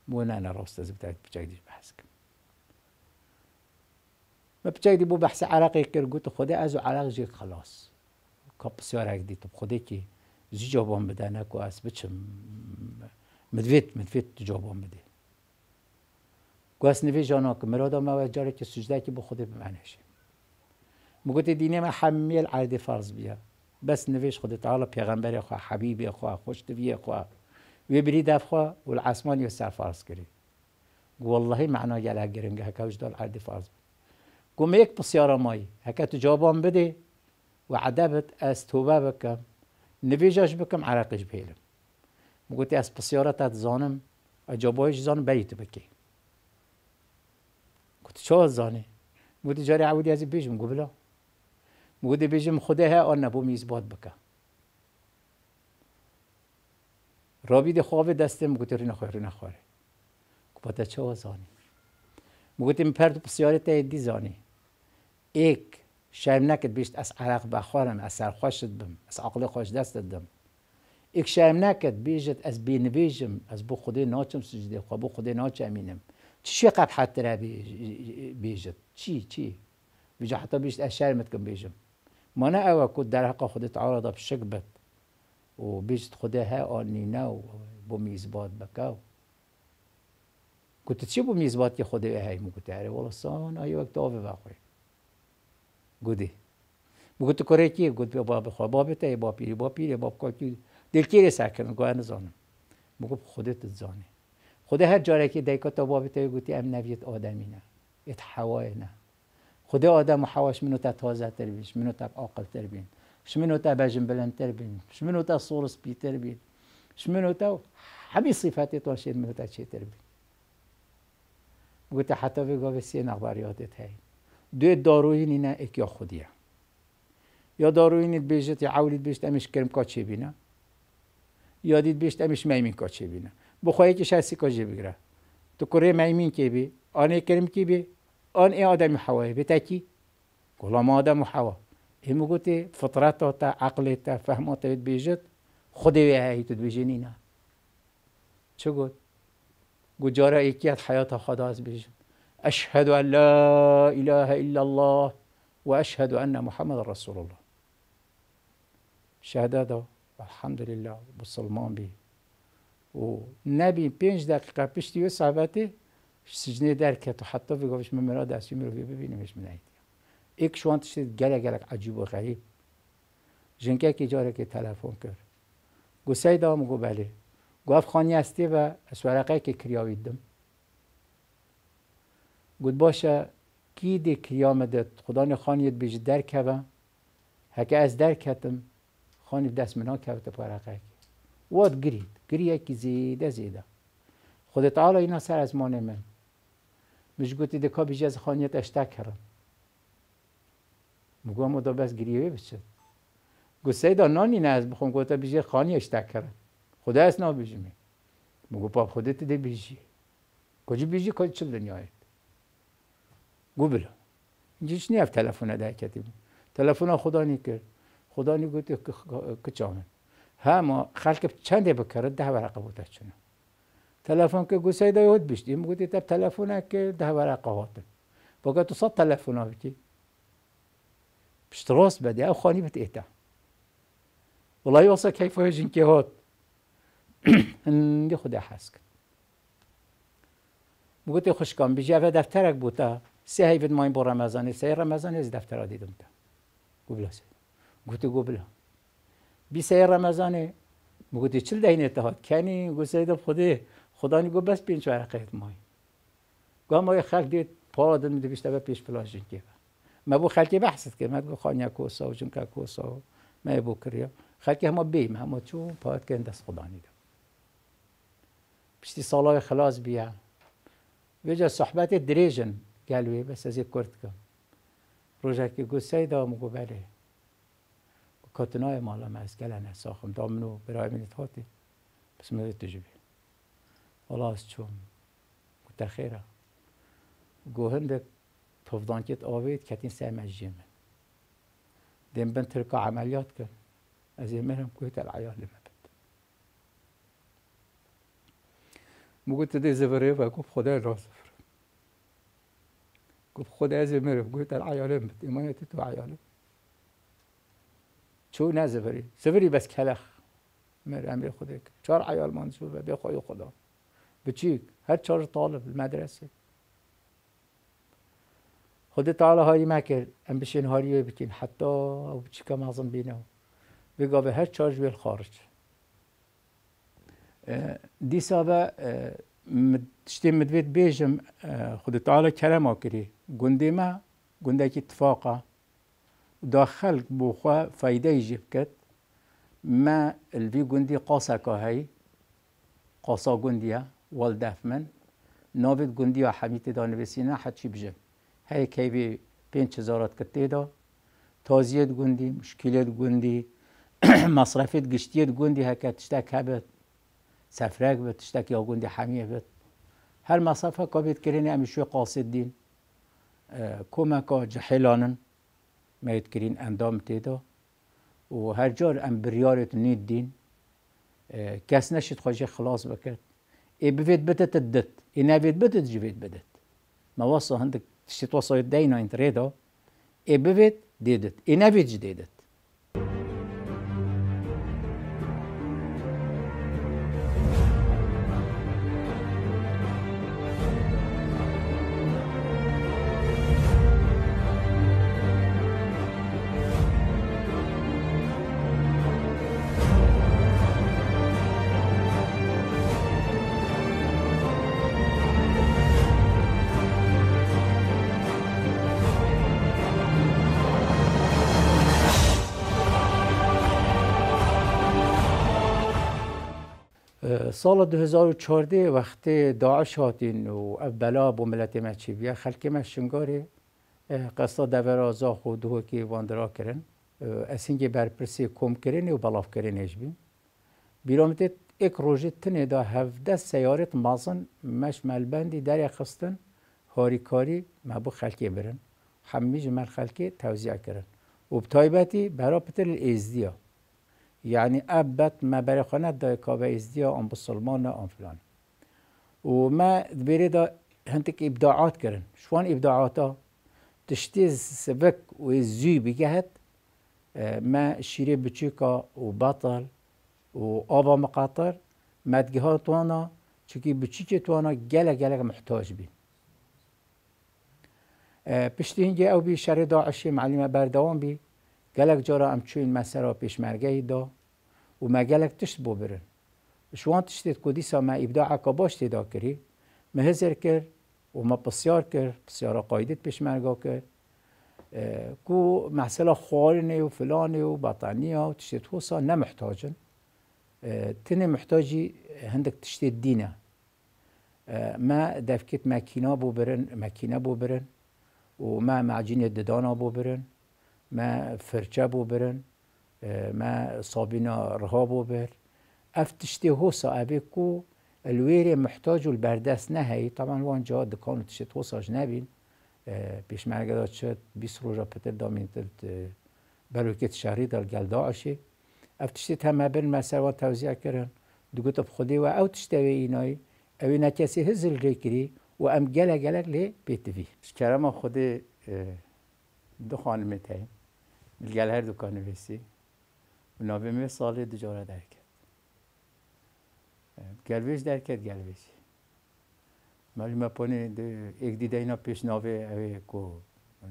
مو أنا روستا بتاعت بجايدي بحسك ما بجايدي بو بحسا عراقي كير قلت خدي أزو عراق جيت خلاص كاب سيارة جديد طب خذي كي زي جوابهم بدانك واس بتشم مدفيت مدفيت تجاوب مدي قاس نبي جاناك مرادا ما و جاره كي بخودي بمعنيش به خود ما حميل عادي فرض بيا بس نویش تعالى تعالی پیغمبر حبيبي حبیب خوش تبي خواه وی بری دف خوا و العسمان فرض كري گو والله معنا یلا گرنگه هکا وجدال العادي فرض گو میک بسيارة ماي هکا تو جوابان بده استوبابك عدبت از بكم بکم نویجاش عرقش گوتی از پسیارت زانم اجابایش زان بیت بکی گوتی چه زانی گوتی جاری عودی از بیشم گو بلا بیشم خوده ها آن نبو میز باد بکه رابید خواب دستم گوتی ری نخواه ری نخواه چه زانی گوتی پرد پسیارت دی زانی ایک شایم نکد بیشت از عرق بخورم از سرخوش از عقل خوش دست دم شرم نکرد بیجت از بیجم از بو خودی ناچم سجده خواه بو خودی ناچمینم چی حد تره بیجت چی چی بیجا حتی بیجت بیجم ما نه اوه کد در حق خودت عارض شکبت و بیجت خودی ها آنی نو بو میزباد بکاو قلت چی بو میزبات که خدی های مو قلت وقت تو کره کی گود کوریتی قلت بابا تی باب بابی باب دلگیر سرکنم گوه زانم مگو خودت زانه خود هر جاره که دیکات تایی گوتی ام نویت آدمی نه ات حوای نه خدا آدم و حواش منو تا تازه تر بین منو تا آقل تر بین شمنو تا بجن بلند تر بین شمنو تا صور سپی تر بین شمنو تا همه صفات تاشید منو تا چی تر بین گوتی حتی به گاوه سی نغبریاتت هی دو داروی نه ایک یا خودیه یا داروینیت بیجت یا عولیت بیجت امش کرم کا یادید بیشتر میش میمین کاچی بینه بخواهی که شخصی کاجی بگیره تو کره میمین که بی آن کریم که بی آن ای آدم حواه بی تکی کلام آدم حوا همو گوتی فطرت تا عقل تا فهمات تا بیجت خودی هایی تو بیجنی نه چه گفت گجاره حیات خدا از اشهد ان لا اله الا الله و واشهد ان محمد رسول الله شهادة الحمدلله Müslüman bir. و نبی پنج دقیقه پیش دیو صحبت سجنه در کرد و حتی بگوش من مرا دستیم رو ببینیمش من نهید ایک شوان تشتید گلک عجیب و غریب جنگه که جاره که تلفون کرد گو سید آم گو بله گفت خانی هستی و از که کریا ویدم. گود باشه کی دی کریام خدا خانیت بیش در که هکه از در خانی دست منا کبت پارقه واد گرید گریه کی زیده زیده خود تعالی اینا سر از مانه من مش گوتی دکا بیجی از خانیت اشتک کرد مگو هم دا بس گریه بشد گو سیدا نانی نه از بخون گوتا بیجی خانی اشتک کرد خدا از نا بیجمی مگو پاپ خودت ده بیجی کجی بیجی کجی چل دنیایت گو بلا اینجا چی نیف تلفونه ده بود تلفونه خدا نیکرد خدا نی که که جامن هما خلق چند بکرد ده ورقه بوده چونه تلفن که گو سیده یهود بیشتی میگوتی تب تلفن که ده ورقه هاتن بگه تو صد تلفن ها بیتی پشتراس بده او خانی بده ایتا والله واسه کیف های که هات هندی [CLEARS THROAT] خدا حس کرد میگوتی خوشکام بیجی او دفترک بوده سه هیفت ماین با رمضانی سه رمزانه از دفتر دیدم تا گو بلاسه گوتی گو بلا بی سه رمضانه مگوته چل تا اتحاد کنی گو سیده خوده خدا نگو گو بس پینچ ورقیت مای گو ما خلق دید پا آدم میده بیشتر به پیش جن که ما بو خلقی بحثت که ما بو خانیا کوسا و جمکا کوسا و ما بو کریا خلقی همه بیم همه چون پاید که دست خدا نیده پشتی سالای خلاص بیا جا صحبت دریجن گلوی بس از یک کرد کم روژه که گو مگو بله کتنای مالا مسکل هنه ساخم دامنو برای منیت هاتی بس مدید تجبی والا از چوم گوته خیره گوهن ده پفدان کت آوید کتین سه مجیه من دیم بند ترکا عملیات کن از یه مرم کوه تل عیال لما بد مگوته ده زبره و گفت خدا را زفره گفت خدا از یه مرم کوه تل عیال لما بد ایمانیتی تو عیال لما چو نه زفری زفری بس کلخ مر خود خودک چهار عیال منصوبه به خوی خدا بچیک هر چهار طالب مدرسه خود تعالی هاری مکر ام بشین هاری بکین حتی او بچیکا مازم بینه بگا به هر چهار جویل خارج اه، دی سابه تشتي اه، مدوید بیجم اه، خود تعالی کرم آکری گنده ما قندك اتفاقة دا خلق بوخوا فايدة يجيب ما الفي قندي قاسا كهي قاسا قنديا والدفمن نابد قنديا حميت دا نبسينا حتشي بجم هاي كيفي بين چزارات كتي دا تازيت قندي مشكلات قندي [CLEARS THROAT] مصرفت قشتيت قندي هكا تشتاك هبت سفرك بتشتاك يا قندي حميه بت هل مصرفة كابت كريني امشوي قاصد دين آه كومكا جحيلانن میت کرین اندام تیدا و هر جار ام بریارت نید دین کس نشید خواجه خلاص بکرد ای بفید بدت الدت ای نوید بدت جوید بدت ما وصا هندک تشتوصا یدینا انت ریدا ای بفید دیدت ای نفید جدیدت سال 2014 وقتی داعش هاتین و بلا بو ملت ما چی بیا خلکی ما شنگاری قصد دور آزا دو که واندرا کرن اسینگی برپرسی کم کرن و بلاف کرن هیچ بیم بیرامتت ایک روژه تنه دا هفته سیارت مازن مش ملبندی در خستن کاری مبو خلکی برن همیج مل خلکی توزیع کرن و بتایبتی برا پتر الازدیا يعني أبت ما برای خانه دای کاوه أم آن بسلمان فلان وما بريدا هنتك ابداعات كرن شوان ابداعاتا تشتيز سبك و زی ما شيري بچوکا و وآبا مقاطر ما مقاطر توانا چونکی بچیک توانا جالا گله محتاج بین پشتی هنگه او بی شر داعشی معلومه بردوان بی Gelek cara amçuin مسرا پیشمرگه دا و ما گلک تشت ببرن برن شوان تشتید کدیسا ما ابداع که باش تیدا کری ما هزر کر و ما پسیار کر پسیارا قایدت مرگا کر کو مثلا خوارنه و فلانه و بطانیه و تشتید خوصا نمحتاجن تنه محتاجی هندک تشتید دینه ما دفکت مکینا ببرن برن ماکینا برن و ما معجین ددانا ببرن برن ما فرچه بو برن ما صابینا بو بر افتشتی هو کو الویری محتاج البردس نهی طبعا وان جا دکانو تشت ساج نبین پیش مرگدا شد 20 روژا پتر دامین بلوکت شهری دل گل داعشه افتشتی تمه بر مسوا توزیع کرن دوگت خودی و او و اینای او نه هزل ریکری و ام گله گلک لی بیتوی شکرم خودی دو خانمه تایم ملگل هر دکان ویسی و نابه سال دجاره در کرد گلویش در کرد گلویش معلومه پانه یک دیده اینا پیش ناوه اوه کو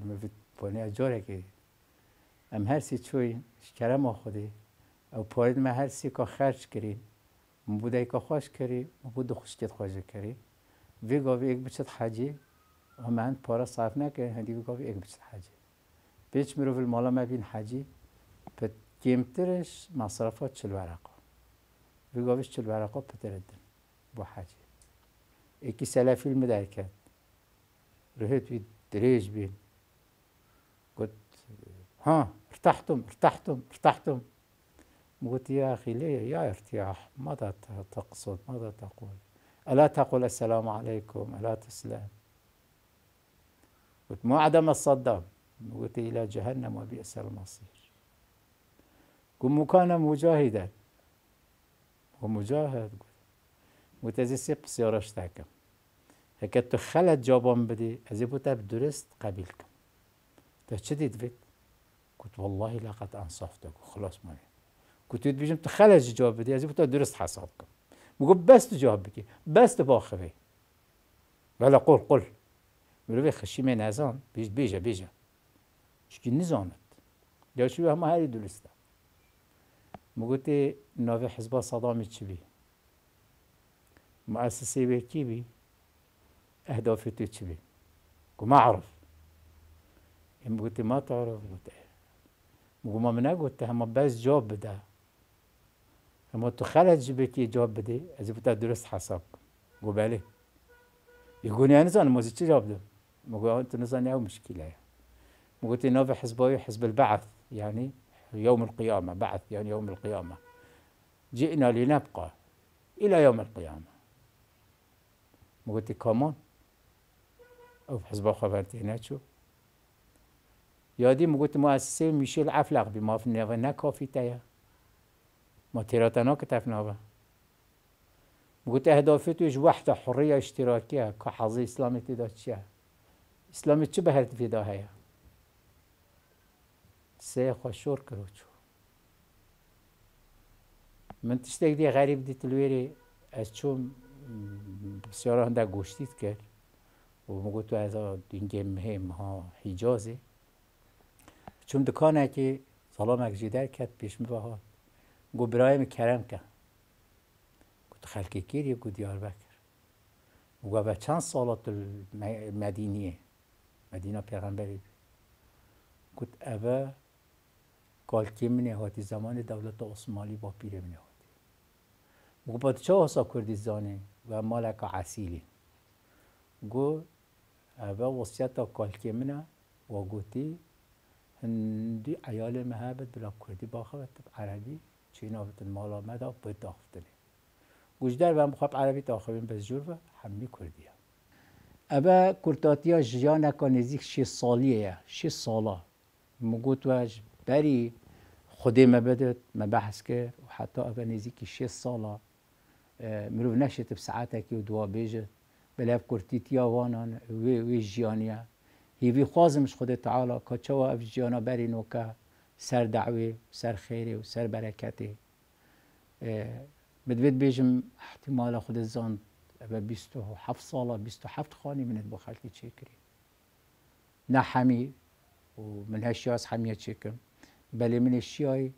ما پانه از جاره که ام هر سی چوی شکرم آخوده او پارید ما هر سی که خرچ کری مبوده که خوش کری مبوده خوشکت خوش کری وی گاوی یک بچت حاجی و من پارا صرف نکرد هندی گاوی یک بچت حاجی بيش مروف مالا ما بين حاجي گیمترش مصرفه تشل ورقة بگاوش تشل ورقة بتردن بو حاجي إكي سلا فیلم رهيت کرد رهت دريج بين قلت ها ارتحتم ارتحتم ارتحتم قلت يا أخي ليه يا ارتياح ماذا تقصد ماذا تقول ألا تقول السلام عليكم ألا تسلم قلت ما عدم الصدام مقتي إلى جهنم وبئس المصير قم كان مجاهدا ومجاهد قلت از سه بسیارش تکم اگه تو خلط جوابم بدی درست قبیل کم تا قلت والله لقد أنصفتك خلاص مانی قلت دید بیشم تو جواب بدي از بوتا درست حساب کم بس تو بكي بس تو باخه بی بله قول قول مروی خشیم بيج بيجا بيجا بيج شكيني شكل يا شو بهما هاي دولستا مقولتي نوفي حزب صدام تشبي مؤسسي بيكي كيبي أهدافي تشبي وما أعرف هم ما تعرف قلت مقول ما منا قلت هما بس جواب بدا هما تو خلج بكي جواب بدي إذا بدا درست حساب قبالي يقولي انا زان موزي جواب ده مقول أنت نزان يا مشكلة يعني. وقلت نوفا حزبوي حزب البعث يعني يوم القيامه بعث يعني يوم القيامه جئنا لنبقى الى يوم القيامه وقلت كومون او حزب خبرتيناتشو یادی مگوت مؤسسه میشل افلاق بی ماف نو نکافی تایا ما تيراتنا کتف نوفا مگوت أهدافي توش وحده حرية اشتراكية كحظي اسلامي تدا إسلامي اسلامی چه به هدفی سه خۆشۆر چو من تشتگ دی غریب دیت لێرێ از چون بسیار هنده گوشتید کرد و مگو تو از ها ها چون دکانه که سلام اک جیدەر کرد پێشم بەها گو برایم کرم کە گوت خەلکی کیری گو دیار بکر. و چند چند سالات مدینه مدینه پیغمبری گوت اوه کالکی منهاتی زمان دولت عثمانی با پیر منهاتی گو پادشاه حسا کردیزانه و مالک عسیلی گو و وصیت کالکی منه و گوتی هندی عیال مهابت بلا کردی باخوت عربی چینا بتن مالا مدا باید داختنه گوشدر و مخواب عربی تاخوین به جور و کردی کردیه ابا کرتاتیا جیانا نزیک 6 سالیه 6 ساله مگوت و بری خودی ما بدت ما بحث کرد و حتی اگر نزدیکی 6 ساله اه، مروف نشت بساعتکی و دوا بیجت بلف کرتیت یاوانان و و جیانیا هیوی خوازمش خود تعالی که و اف جیانا بری نوکه سر دعوی سر خیره و سر برکته اه، بدوید بیجم احتمال خود زاند و بیست و هفت سالا بیست و هفت خانی منت بخلتی چه کری نه حمی و من هشیاز حمیه چه بلی من شیای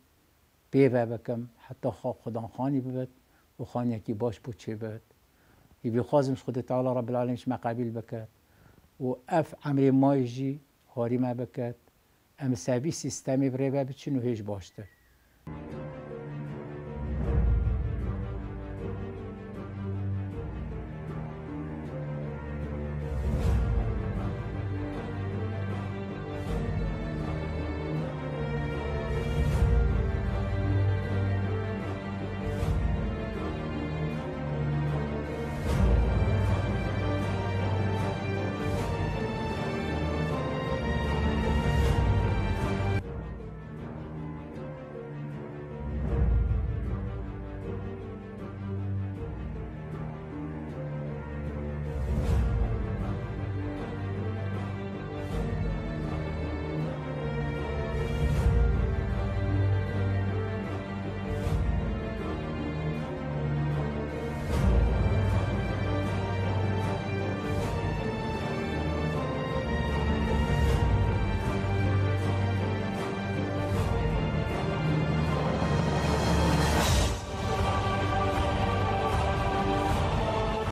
پی بکم حتی خدا خانی بود و خانی کی باش بود چه بود ای بخوازمش خود تعالی رب العالمش مقابل بکد و اف امر مایجی هاری ما بکد ام سیستمی بره بچینو هیچ باشتر